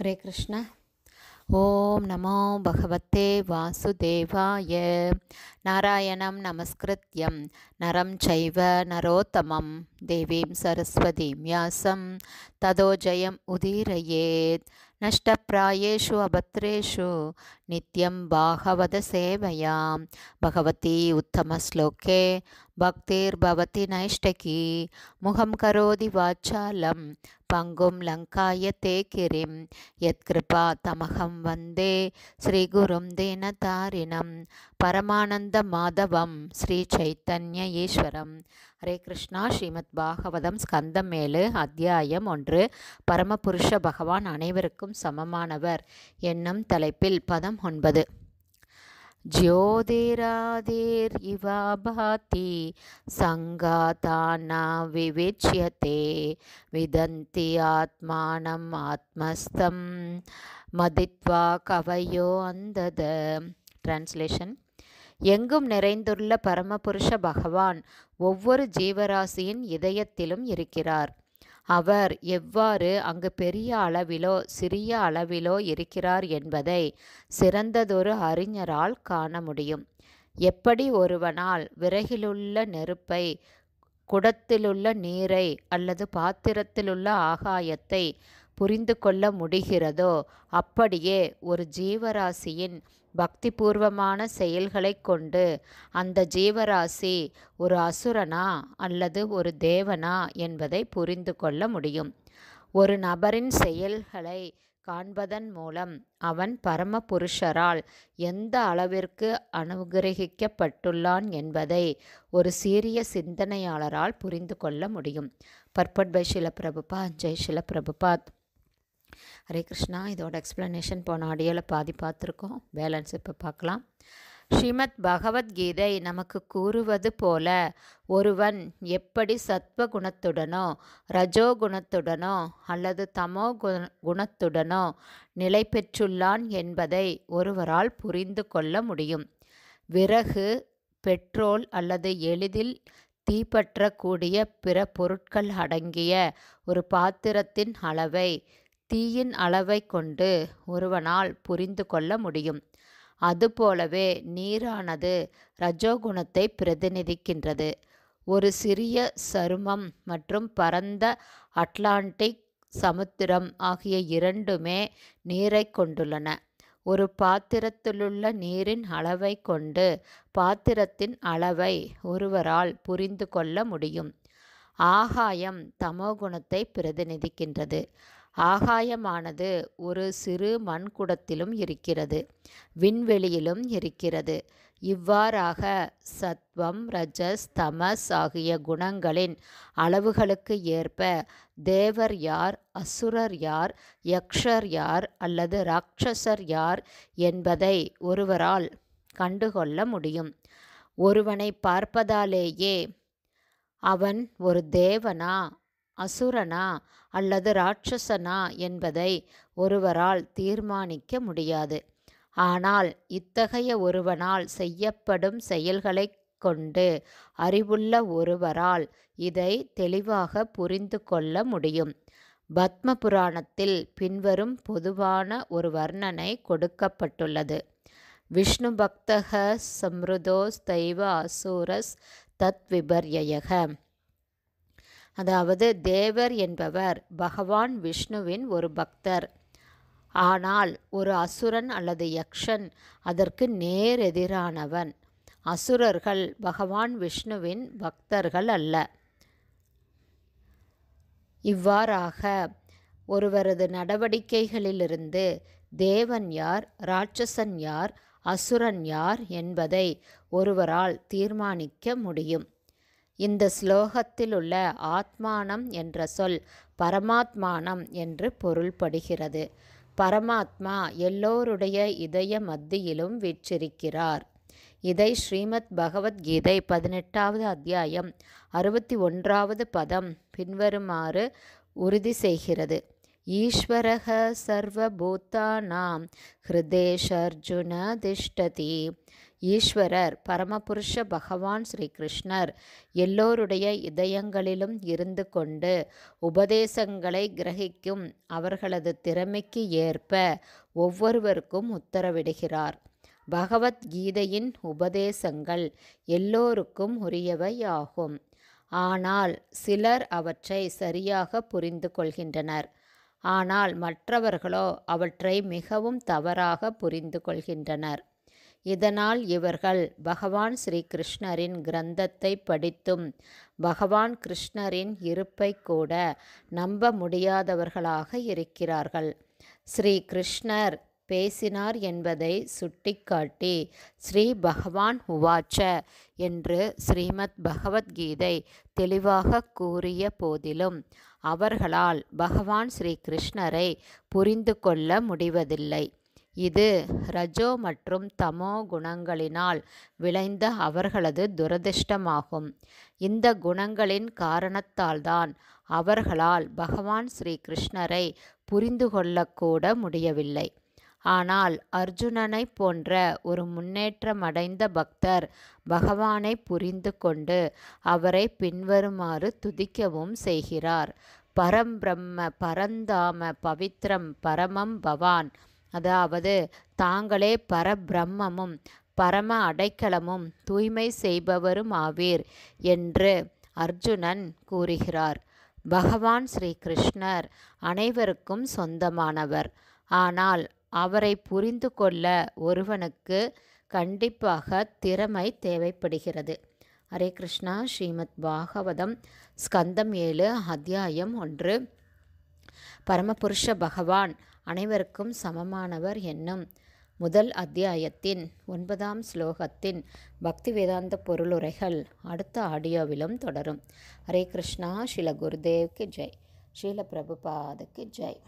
हरे कृष्ण ॐ नमो भगवते वासुदेवाय नारायणं नमस्कृत्यं नरं चैव नरोत्तमं देवीं सरस्वतीं व्यासं तदोजयम् उदीरयेत् नष्टप्रायेषु अभद्रेषु नित्यं बाहवदसेवयां भगवती उत्तमश्लोके பக்தேர் பவதி நைஷ்டகி முகம் கரோதி வாச்சாலம் பங்கும் லங்காய தேக்கிரிம் யத்கிருபா தமகம் வந்தே ஸ்ரீகுரும் தீனதாரிணம் பரமானந்த மாதவம் ஸ்ரீ சைத்தன்ய ஈஸ்வரம் ஹரே கிருஷ்ணா ஸ்ரீமத் பாகவதம் ஸ்கந்தம் மேலு அத்தியாயம் ஒன்று பரமபுருஷ பகவான் அனைவருக்கும் சமமானவர் என்னும் தலைப்பில் பதம் ஒன்பது ज्योतिरादिर् इवा भाति न विविच्यते विदन्ति आत्मानम् आत्मस्थं मदित्वा कवयो அந்தத டிரான்ஸ்லேஷன் எங்கும் நிறைந்துள்ள பரமபுருஷ பகவான் ஒவ்வொரு ஜீவராசியின் இதயத்திலும் இருக்கிறார் அவர் எவ்வாறு அங்கு பெரிய அளவிலோ சிறிய அளவிலோ இருக்கிறார் என்பதை சிறந்ததொரு அறிஞரால் காண முடியும் எப்படி ஒருவனால் விறகிலுள்ள நெருப்பை குடத்திலுள்ள நீரை அல்லது பாத்திரத்திலுள்ள ஆகாயத்தை புரிந்து கொள்ள முடிகிறதோ அப்படியே ஒரு ஜீவராசியின் பக்திபூர்வமான செயல்களை கொண்டு அந்த ஜீவராசி ஒரு அசுரனா அல்லது ஒரு தேவனா என்பதை புரிந்து கொள்ள முடியும் ஒரு நபரின் செயல்களை காண்பதன் மூலம் அவன் பரம புருஷரால் எந்த அளவிற்கு அனுகிரகிக்கப்பட்டுள்ளான் என்பதை ஒரு சீரிய சிந்தனையாளரால் புரிந்து கொள்ள முடியும் பற்பட் பை ஷில ஜெய் ஷில பிரபுபாத் ஹரே கிருஷ்ணா இதோட எக்ஸ்ப்ளனேஷன் போன ஆடியோவில் பாதி பார்த்துருக்கோம் பேலன்ஸ் இப்போ பார்க்கலாம் ஸ்ரீமத் பகவத்கீதை நமக்கு கூறுவது போல ஒருவன் எப்படி சத்வ குணத்துடனோ ரஜோ குணத்துடனோ அல்லது தமோ குண குணத்துடனோ நிலை பெற்றுள்ளான் என்பதை ஒருவரால் புரிந்து கொள்ள முடியும் விறகு பெட்ரோல் அல்லது எளிதில் தீப்பற்றக்கூடிய பிற பொருட்கள் அடங்கிய ஒரு பாத்திரத்தின் அளவை தீயின் அளவைக் கொண்டு ஒருவனால் புரிந்து கொள்ள முடியும் அதுபோலவே நீரானது இரஜோகுணத்தை பிரதிநிதிக்கின்றது ஒரு சிறிய சருமம் மற்றும் பரந்த அட்லாண்டிக் சமுத்திரம் ஆகிய இரண்டுமே நீரை கொண்டுள்ளன ஒரு பாத்திரத்திலுள்ள நீரின் அளவை கொண்டு பாத்திரத்தின் அளவை ஒருவரால் புரிந்து கொள்ள முடியும் ஆகாயம் தமோகுணத்தை பிரதிநிதிக்கின்றது ஆகாயமானது ஒரு சிறு மண்குடத்திலும் இருக்கிறது விண்வெளியிலும் இருக்கிறது இவ்வாறாக சத்வம் ரஜஸ் தமஸ் ஆகிய குணங்களின் அளவுகளுக்கு ஏற்ப தேவர் யார் அசுரர் யார் யக்ஷர் யார் அல்லது ராட்சசர் யார் என்பதை ஒருவரால் கண்டுகொள்ள முடியும் ஒருவனை பார்ப்பதாலேயே அவன் ஒரு தேவனா அசுரனா அல்லது ராட்சசனா என்பதை ஒருவரால் தீர்மானிக்க முடியாது ஆனால் இத்தகைய ஒருவனால் செய்யப்படும் செயல்களைக் கொண்டு அறிவுள்ள ஒருவரால் இதை தெளிவாக புரிந்து கொள்ள முடியும் பத்ம புராணத்தில் பின்வரும் பொதுவான ஒரு வர்ணனை கொடுக்கப்பட்டுள்ளது விஷ்ணு பக்தக சம்ருதோஸ் தெய்வ அசூரஸ் தத் அதாவது தேவர் என்பவர் பகவான் விஷ்ணுவின் ஒரு பக்தர் ஆனால் ஒரு அசுரன் அல்லது யக்ஷன் அதற்கு நேர் எதிரானவன் அசுரர்கள் பகவான் விஷ்ணுவின் பக்தர்கள் அல்ல இவ்வாறாக ஒருவரது நடவடிக்கைகளிலிருந்து தேவன் யார் ராட்சசன் யார் அசுரன் யார் என்பதை ஒருவரால் தீர்மானிக்க முடியும் இந்த ஸ்லோகத்தில் உள்ள ஆத்மானம் என்ற சொல் பரமாத்மானம் என்று பொருள்படுகிறது பரமாத்மா எல்லோருடைய இதய மத்தியிலும் வீற்றிருக்கிறார் இதை ஸ்ரீமத் பகவத்கீதை பதினெட்டாவது அத்தியாயம் அறுபத்தி ஒன்றாவது பதம் பின்வருமாறு உறுதி செய்கிறது ஈஸ்வரக சர்வபூத்தானாம் ஹிருதேஷர்ஜுன திஷ்டதி ஈஸ்வரர் பரமபுருஷ பகவான் ஸ்ரீகிருஷ்ணர் எல்லோருடைய இதயங்களிலும் இருந்து கொண்டு உபதேசங்களை கிரகிக்கும் அவர்களது திறமைக்கு ஏற்ப ஒவ்வொருவருக்கும் உத்தரவிடுகிறார் பகவத்கீதையின் உபதேசங்கள் எல்லோருக்கும் உரியவை ஆகும் ஆனால் சிலர் அவற்றை சரியாக புரிந்து கொள்கின்றனர் ஆனால் மற்றவர்களோ அவற்றை மிகவும் தவறாக புரிந்து கொள்கின்றனர் இதனால் இவர்கள் பகவான் ஸ்ரீ கிருஷ்ணரின் கிரந்தத்தை படித்தும் பகவான் கிருஷ்ணரின் இருப்பை கூட நம்ப முடியாதவர்களாக இருக்கிறார்கள் ஸ்ரீ கிருஷ்ணர் பேசினார் என்பதை சுட்டிக்காட்டி ஸ்ரீ பகவான் உவாச்ச என்று ஸ்ரீமத் பகவத்கீதை தெளிவாக கூறிய போதிலும் அவர்களால் பகவான் ஸ்ரீ கிருஷ்ணரை புரிந்து கொள்ள முடிவதில்லை இது ரஜோ மற்றும் தமோ குணங்களினால் விளைந்த அவர்களது துரதிர்ஷ்டமாகும் இந்த குணங்களின் காரணத்தால்தான் அவர்களால் பகவான் ஸ்ரீ கிருஷ்ணரை புரிந்து கொள்ளக்கூட முடியவில்லை ஆனால் அர்ஜுனனை போன்ற ஒரு முன்னேற்றமடைந்த பக்தர் பகவானை புரிந்து கொண்டு அவரை பின்வருமாறு துதிக்கவும் செய்கிறார் பரம்பிரம்ம பரந்தாம பவித்ரம் பரமம் பவான் அதாவது தாங்களே பரபிரம்மமும் பரம அடைக்கலமும் தூய்மை செய்பவரும் ஆவீர் என்று அர்ஜுனன் கூறுகிறார் பகவான் ஸ்ரீ கிருஷ்ணர் அனைவருக்கும் சொந்தமானவர் ஆனால் அவரை புரிந்து கொள்ள ஒருவனுக்கு கண்டிப்பாக திறமை தேவைப்படுகிறது ஹரே கிருஷ்ணா ஸ்ரீமத் பாகவதம் ஸ்கந்தம் ஏழு அத்தியாயம் ஒன்று பரமபுருஷ பகவான் அனைவருக்கும் சமமானவர் என்னும் முதல் அத்தியாயத்தின் ஒன்பதாம் ஸ்லோகத்தின் பக்தி வேதாந்த பொருளுரைகள் அடுத்த ஆடியோவிலும் தொடரும் ஹரே கிருஷ்ணா ஸ்ரீல குருதேவ்க்கு ஜெய் ஸ்ரீல பிரபுபாதுக்கு ஜெய்